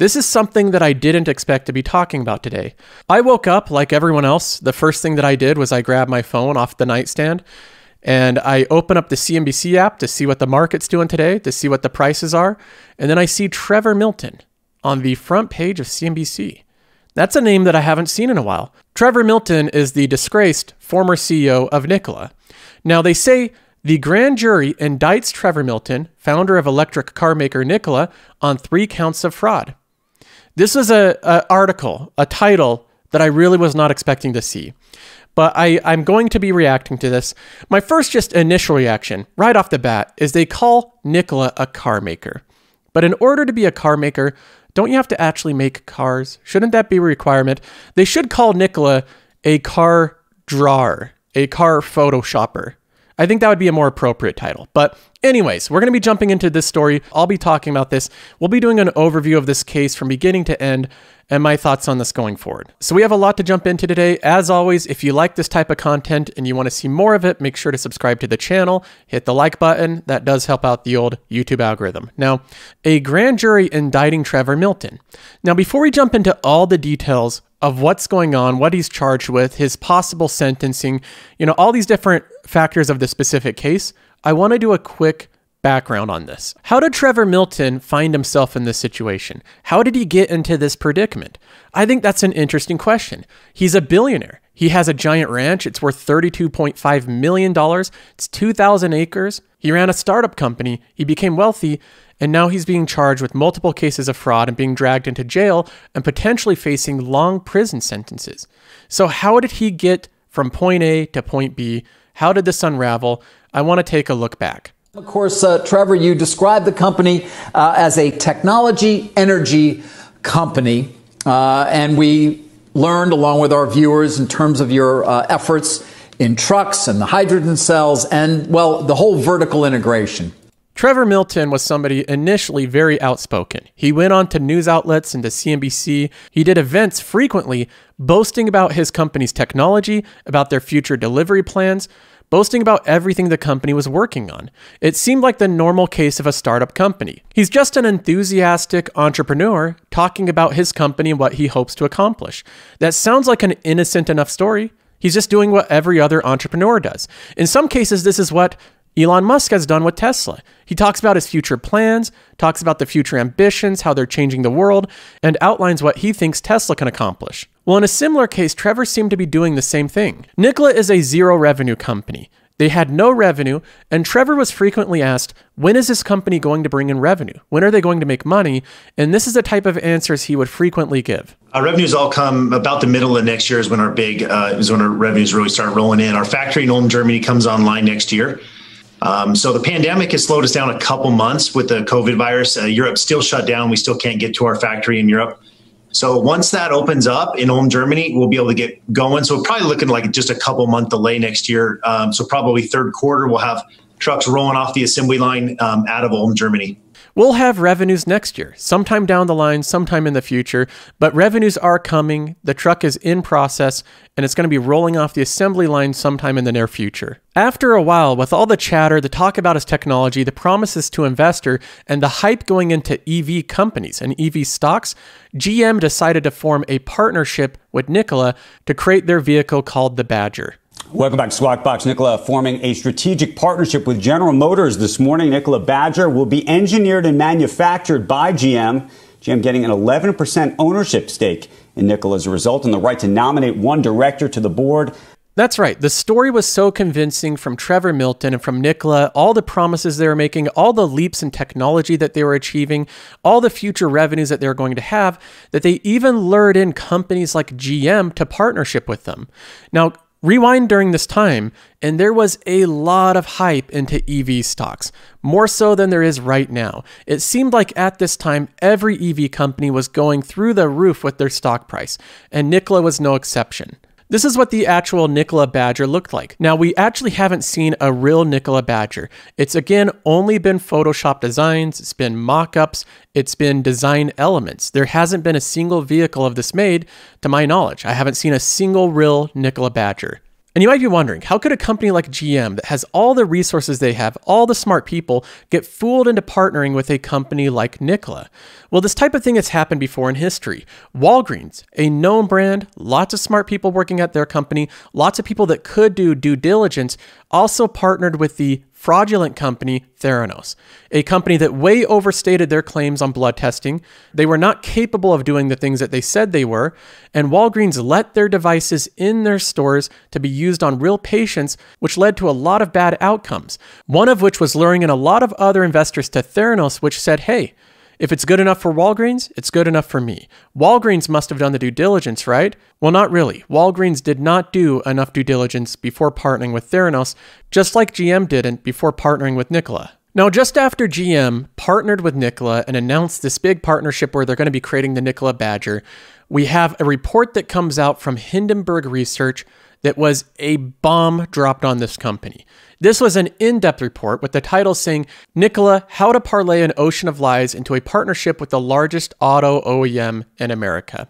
This is something that I didn't expect to be talking about today. I woke up like everyone else. The first thing that I did was I grabbed my phone off the nightstand and I open up the CNBC app to see what the market's doing today, to see what the prices are. And then I see Trevor Milton on the front page of CNBC. That's a name that I haven't seen in a while. Trevor Milton is the disgraced former CEO of Nikola. Now, they say the grand jury indicts Trevor Milton, founder of electric car maker Nikola, on three counts of fraud. This is a, a article, a title that I really was not expecting to see but I, I'm going to be reacting to this. My first, just initial reaction, right off the bat, is they call Nikola a car maker. But in order to be a car maker, don't you have to actually make cars? Shouldn't that be a requirement? They should call Nikola a car drawer, a car photoshopper. I think that would be a more appropriate title. But, anyways, we're going to be jumping into this story. I'll be talking about this. We'll be doing an overview of this case from beginning to end and my thoughts on this going forward. So, we have a lot to jump into today. As always, if you like this type of content and you want to see more of it, make sure to subscribe to the channel, hit the like button. That does help out the old YouTube algorithm. Now, a grand jury indicting Trevor Milton. Now, before we jump into all the details of what's going on, what he's charged with, his possible sentencing, you know, all these different factors of the specific case, I want to do a quick background on this. How did Trevor Milton find himself in this situation? How did he get into this predicament? I think that's an interesting question. He's a billionaire. He has a giant ranch. It's worth $32.5 million. It's 2,000 acres. He ran a startup company. He became wealthy. And now he's being charged with multiple cases of fraud and being dragged into jail and potentially facing long prison sentences. So, how did he get from point A to point B how did this unravel? I want to take a look back. Of course, uh, Trevor, you described the company uh, as a technology energy company, uh, and we learned along with our viewers in terms of your uh, efforts in trucks and the hydrogen cells and, well, the whole vertical integration. Trevor Milton was somebody initially very outspoken. He went on to news outlets and to CNBC. He did events frequently boasting about his company's technology, about their future delivery plans boasting about everything the company was working on. It seemed like the normal case of a startup company. He's just an enthusiastic entrepreneur talking about his company and what he hopes to accomplish. That sounds like an innocent enough story. He's just doing what every other entrepreneur does. In some cases, this is what Elon Musk has done with Tesla. He talks about his future plans, talks about the future ambitions, how they're changing the world, and outlines what he thinks Tesla can accomplish. Well, in a similar case, Trevor seemed to be doing the same thing. Nikola is a zero revenue company. They had no revenue, and Trevor was frequently asked, When is this company going to bring in revenue? When are they going to make money? And this is the type of answers he would frequently give. Our revenues all come about the middle of next year, is when our big, uh, is when our revenues really start rolling in. Our factory in Ulm, Germany comes online next year. Um, so the pandemic has slowed us down a couple months with the COVID virus. Uh, still shut down. We still can't get to our factory in Europe. So once that opens up in Ulm, Germany, we'll be able to get going. So probably looking like just a couple month delay next year. Um, so probably third quarter, we'll have trucks rolling off the assembly line um, out of Ulm, Germany. We'll have revenues next year, sometime down the line, sometime in the future, but revenues are coming. The truck is in process and it's going to be rolling off the assembly line sometime in the near future. After a while, with all the chatter, the talk about his technology, the promises to investor, and the hype going into EV companies and EV stocks, GM decided to form a partnership with Nikola to create their vehicle called the Badger. Welcome back to Squawk Box. Nikola forming a strategic partnership with General Motors this morning. Nikola Badger will be engineered and manufactured by GM. GM getting an 11% ownership stake in Nikola as a result and the right to nominate one director to the board. That's right. The story was so convincing from Trevor Milton and from Nikola, all the promises they were making, all the leaps in technology that they were achieving, all the future revenues that they were going to have, that they even lured in companies like GM to partnership with them. Now, Rewind during this time, and there was a lot of hype into EV stocks, more so than there is right now. It seemed like at this time, every EV company was going through the roof with their stock price, and Nikola was no exception. This is what the actual Nikola Badger looked like. Now, we actually haven't seen a real Nikola Badger. It's again only been Photoshop designs, it's been mock ups, it's been design elements. There hasn't been a single vehicle of this made, to my knowledge. I haven't seen a single real Nikola Badger. And you might be wondering, how could a company like GM that has all the resources they have, all the smart people, get fooled into partnering with a company like Nikola? Well, this type of thing has happened before in history. Walgreens, a known brand, lots of smart people working at their company, lots of people that could do due diligence, also partnered with the fraudulent company, Theranos, a company that way overstated their claims on blood testing. They were not capable of doing the things that they said they were, and Walgreens let their devices in their stores to be used on real patients, which led to a lot of bad outcomes. One of which was luring in a lot of other investors to Theranos, which said, hey, if it's good enough for Walgreens, it's good enough for me. Walgreens must have done the due diligence, right? Well, not really. Walgreens did not do enough due diligence before partnering with Theranos, just like GM didn't before partnering with Nikola. Now, just after GM partnered with Nikola and announced this big partnership where they're going to be creating the Nikola Badger, we have a report that comes out from Hindenburg Research that was a bomb dropped on this company. This was an in depth report with the title saying, Nicola, How to Parlay an Ocean of Lies into a Partnership with the Largest Auto OEM in America.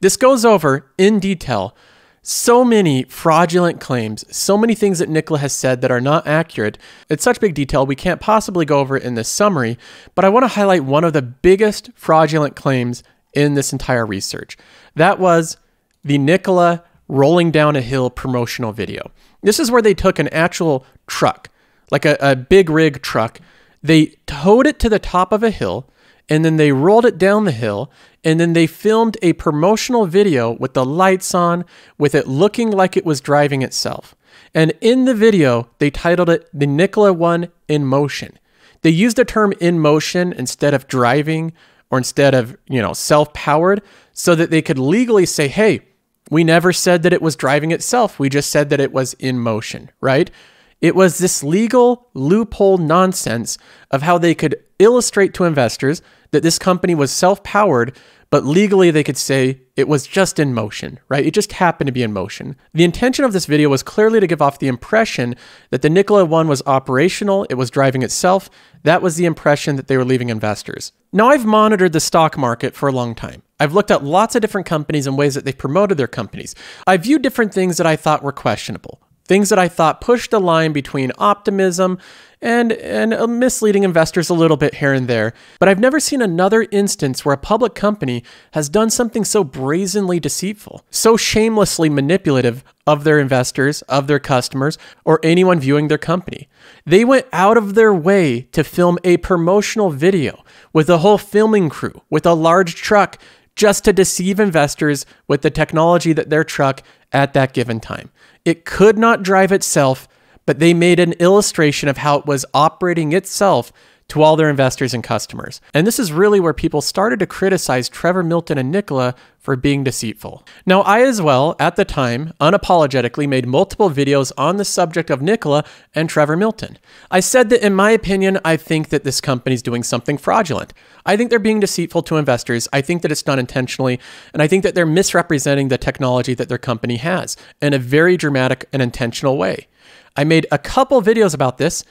This goes over in detail so many fraudulent claims, so many things that Nicola has said that are not accurate. It's such big detail, we can't possibly go over it in this summary, but I want to highlight one of the biggest fraudulent claims in this entire research. That was the Nicola rolling down a hill promotional video. This is where they took an actual truck, like a, a big rig truck. They towed it to the top of a hill and then they rolled it down the hill and then they filmed a promotional video with the lights on with it looking like it was driving itself and in the video they titled it the nicola one in motion they used the term in motion instead of driving or instead of you know self-powered so that they could legally say hey we never said that it was driving itself. We just said that it was in motion, right? It was this legal loophole nonsense of how they could illustrate to investors that this company was self powered but legally, they could say it was just in motion, right? It just happened to be in motion. The intention of this video was clearly to give off the impression that the Nikola 1 was operational, it was driving itself. That was the impression that they were leaving investors. Now, I've monitored the stock market for a long time. I've looked at lots of different companies and ways that they promoted their companies. I viewed different things that I thought were questionable things that I thought pushed a line between optimism and, and misleading investors a little bit here and there. But I've never seen another instance where a public company has done something so brazenly deceitful, so shamelessly manipulative of their investors, of their customers, or anyone viewing their company. They went out of their way to film a promotional video with a whole filming crew, with a large truck just to deceive investors with the technology that their truck at that given time. It could not drive itself, but they made an illustration of how it was operating itself to all their investors and customers. And this is really where people started to criticize Trevor Milton and Nicola for being deceitful. Now, I as well, at the time, unapologetically made multiple videos on the subject of Nicola and Trevor Milton. I said that, in my opinion, I think that this company's doing something fraudulent. I think they're being deceitful to investors. I think that it's done intentionally. And I think that they're misrepresenting the technology that their company has in a very dramatic and intentional way. I made a couple videos about this.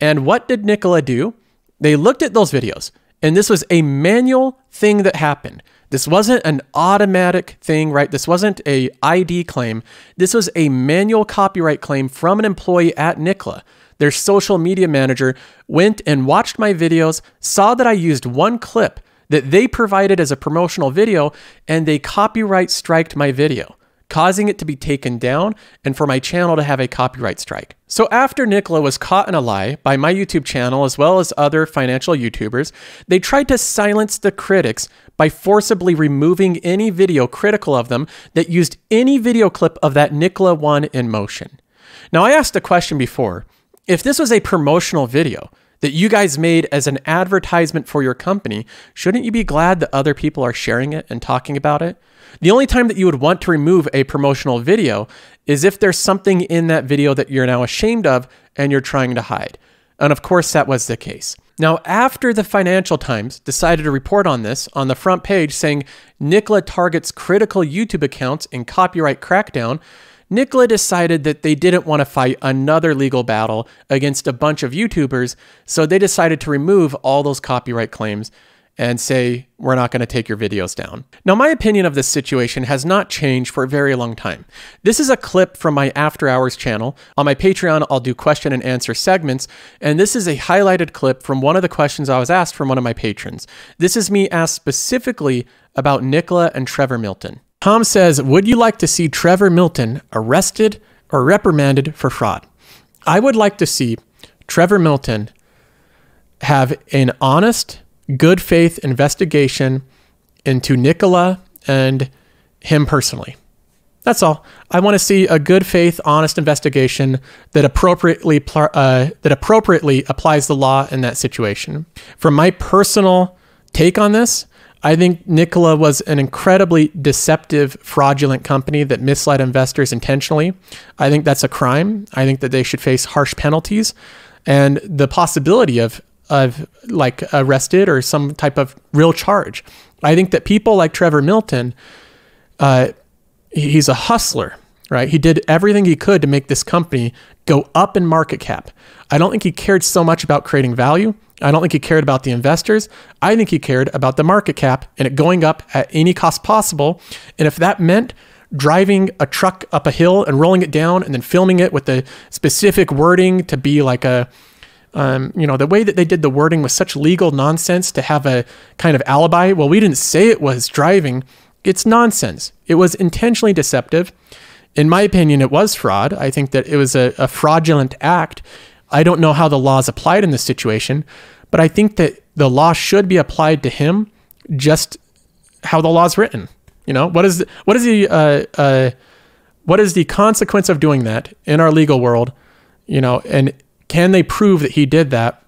And what did Nicola do? They looked at those videos, and this was a manual thing that happened. This wasn't an automatic thing, right? This wasn't a ID claim. This was a manual copyright claim from an employee at Nikla. Their social media manager went and watched my videos, saw that I used one clip that they provided as a promotional video, and they copyright striked my video causing it to be taken down and for my channel to have a copyright strike. So after Nicola was caught in a lie by my YouTube channel as well as other financial YouTubers, they tried to silence the critics by forcibly removing any video critical of them that used any video clip of that Nicola one in motion. Now I asked a question before, if this was a promotional video, that you guys made as an advertisement for your company, shouldn't you be glad that other people are sharing it and talking about it? The only time that you would want to remove a promotional video is if there's something in that video that you're now ashamed of and you're trying to hide. And of course, that was the case. Now, after the Financial Times decided to report on this on the front page saying Nicola targets critical YouTube accounts in copyright crackdown, Nicola decided that they didn't want to fight another legal battle against a bunch of YouTubers, so they decided to remove all those copyright claims and say, we're not going to take your videos down. Now, my opinion of this situation has not changed for a very long time. This is a clip from my After Hours channel. On my Patreon, I'll do question and answer segments, and this is a highlighted clip from one of the questions I was asked from one of my patrons. This is me asked specifically about Nicola and Trevor Milton. Tom says, Would you like to see Trevor Milton arrested or reprimanded for fraud? I would like to see Trevor Milton have an honest, good faith investigation into Nicola and him personally. That's all. I want to see a good faith, honest investigation that appropriately uh, that appropriately applies the law in that situation. From my personal take on this, I think Nikola was an incredibly deceptive, fraudulent company that misled investors intentionally. I think that's a crime. I think that they should face harsh penalties and the possibility of of like arrested or some type of real charge. I think that people like Trevor Milton, uh, he's a hustler right? He did everything he could to make this company go up in market cap. I don't think he cared so much about creating value. I don't think he cared about the investors. I think he cared about the market cap and it going up at any cost possible. And if that meant driving a truck up a hill and rolling it down and then filming it with the specific wording to be like a um, you know, the way that they did the wording was such legal nonsense to have a kind of alibi. Well, we didn't say it was driving. It's nonsense. It was intentionally deceptive in my opinion, it was fraud. I think that it was a, a fraudulent act. I don't know how the law is applied in this situation, but I think that the law should be applied to him just how the law is written. You know, what is the, what is the uh, uh, what is the consequence of doing that in our legal world? You know, and can they prove that he did that?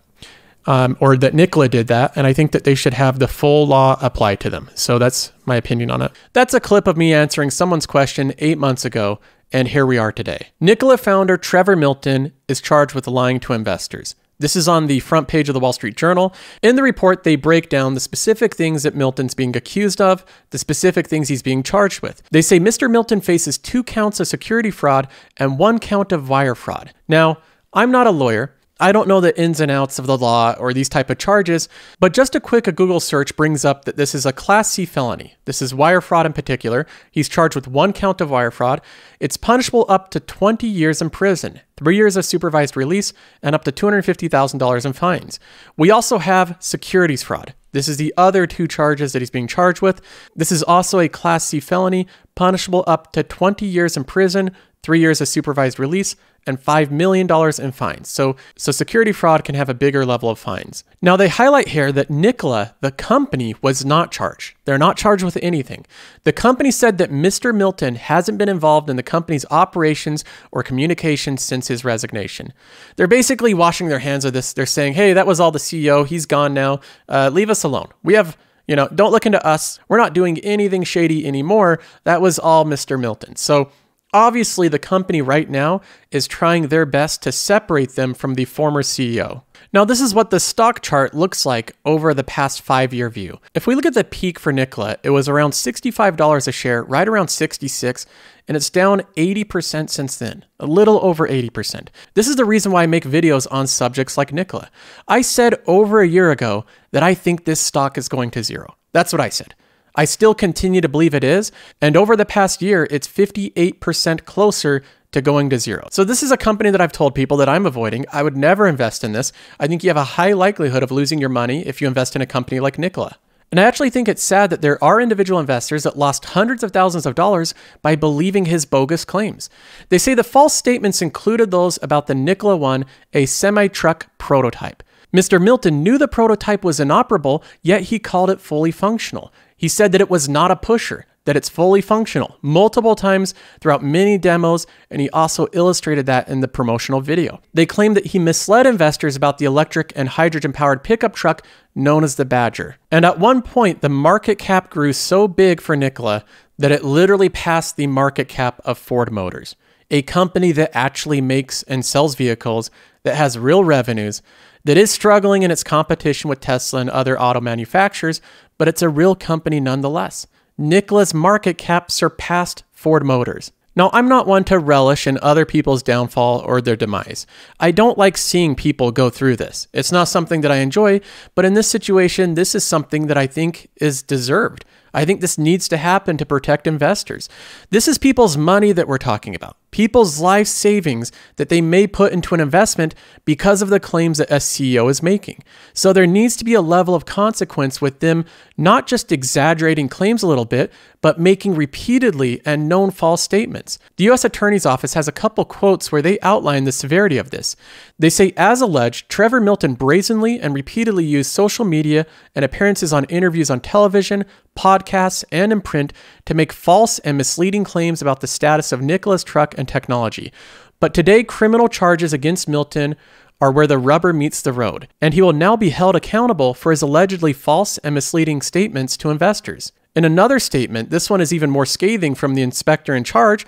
um, or that Nicola did that, and I think that they should have the full law apply to them. So that's my opinion on it. That's a clip of me answering someone's question eight months ago, and here we are today. Nicola founder Trevor Milton is charged with lying to investors. This is on the front page of the Wall Street Journal. In the report, they break down the specific things that Milton's being accused of, the specific things he's being charged with. They say Mr. Milton faces two counts of security fraud and one count of wire fraud. Now, I'm not a lawyer, I don't know the ins and outs of the law or these type of charges, but just a quick Google search brings up that this is a class C felony. This is wire fraud in particular. He's charged with one count of wire fraud. It's punishable up to 20 years in prison, 3 years of supervised release, and up to $250,000 in fines. We also have securities fraud. This is the other two charges that he's being charged with. This is also a Class C felony, punishable up to 20 years in prison, three years of supervised release, and $5 million in fines. So, so security fraud can have a bigger level of fines. Now, they highlight here that Nikola, the company, was not charged. They're not charged with anything. The company said that Mr. Milton hasn't been involved in the company's operations or communications since his resignation. They're basically washing their hands of this. They're saying, hey, that was all the CEO. He's gone now. Uh, leave us alone. We have you know, don't look into us. We're not doing anything shady anymore. That was all Mr. Milton. So Obviously, the company right now is trying their best to separate them from the former CEO. Now, this is what the stock chart looks like over the past five year view. If we look at the peak for Nikola, it was around $65 a share, right around 66, and it's down 80% since then, a little over 80%. This is the reason why I make videos on subjects like Nikola. I said over a year ago that I think this stock is going to zero. That's what I said. I still continue to believe it is, and over the past year, it's 58% closer to going to zero. So this is a company that I've told people that I'm avoiding. I would never invest in this. I think you have a high likelihood of losing your money if you invest in a company like Nikola. And I actually think it's sad that there are individual investors that lost hundreds of thousands of dollars by believing his bogus claims. They say the false statements included those about the Nikola One, a semi truck prototype. Mr. Milton knew the prototype was inoperable, yet he called it fully functional. He said that it was not a pusher, that it's fully functional multiple times throughout many demos, and he also illustrated that in the promotional video. They claim that he misled investors about the electric and hydrogen powered pickup truck known as the Badger. And at one point, the market cap grew so big for Nikola that it literally passed the market cap of Ford Motors, a company that actually makes and sells vehicles that has real revenues that is struggling in its competition with Tesla and other auto manufacturers, but it's a real company nonetheless. Nikola's market cap surpassed Ford Motors. Now, I'm not one to relish in other people's downfall or their demise. I don't like seeing people go through this. It's not something that I enjoy, but in this situation, this is something that I think is deserved. I think this needs to happen to protect investors. This is people's money that we're talking about people's life savings that they may put into an investment because of the claims that CEO is making. So there needs to be a level of consequence with them not just exaggerating claims a little bit, but making repeatedly and known false statements. The US Attorney's Office has a couple quotes where they outline the severity of this. They say, as alleged, Trevor Milton brazenly and repeatedly used social media and appearances on interviews on television, podcasts, and in print to make false and misleading claims about the status of Nicholas Truck and technology. But today, criminal charges against Milton are where the rubber meets the road, and he will now be held accountable for his allegedly false and misleading statements to investors. In another statement, this one is even more scathing from the inspector in charge,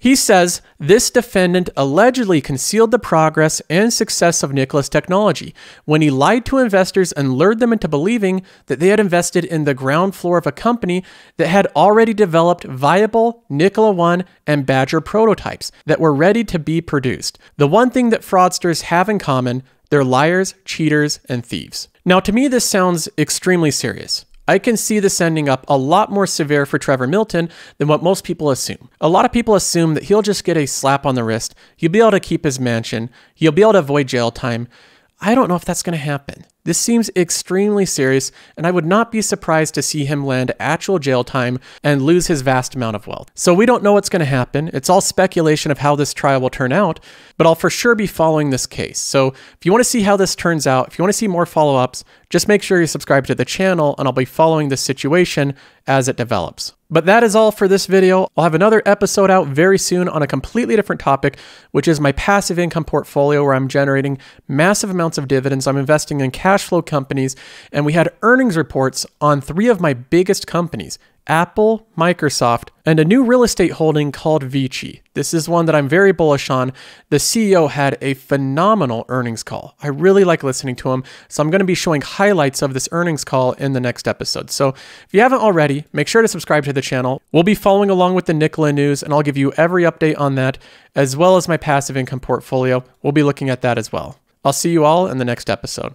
he says this defendant allegedly concealed the progress and success of Nicholas Technology when he lied to investors and lured them into believing that they had invested in the ground floor of a company that had already developed viable Nikola 1 and Badger prototypes that were ready to be produced. The one thing that fraudsters have in common, they're liars, cheaters, and thieves. Now, to me, this sounds extremely serious. I can see this ending up a lot more severe for Trevor Milton than what most people assume. A lot of people assume that he'll just get a slap on the wrist, he'll be able to keep his mansion, he'll be able to avoid jail time. I don't know if that's going to happen. This seems extremely serious, and I would not be surprised to see him land actual jail time and lose his vast amount of wealth. So we don't know what's going to happen. It's all speculation of how this trial will turn out, but I'll for sure be following this case. So if you want to see how this turns out, if you want to see more follow ups, just make sure you subscribe to the channel, and I'll be following this situation as it develops. But that is all for this video. I'll have another episode out very soon on a completely different topic, which is my passive income portfolio where I'm generating massive amounts of dividends. I'm investing in cash flow companies, and we had earnings reports on three of my biggest companies, Apple, Microsoft, and a new real estate holding called Vici. This is one that I'm very bullish on. The CEO had a phenomenal earnings call. I really like listening to him, so I'm going to be showing highlights of this earnings call in the next episode. So if you haven't already, make sure to subscribe to the channel. We'll be following along with the Nikola news, and I'll give you every update on that, as well as my passive income portfolio. We'll be looking at that as well. I'll see you all in the next episode.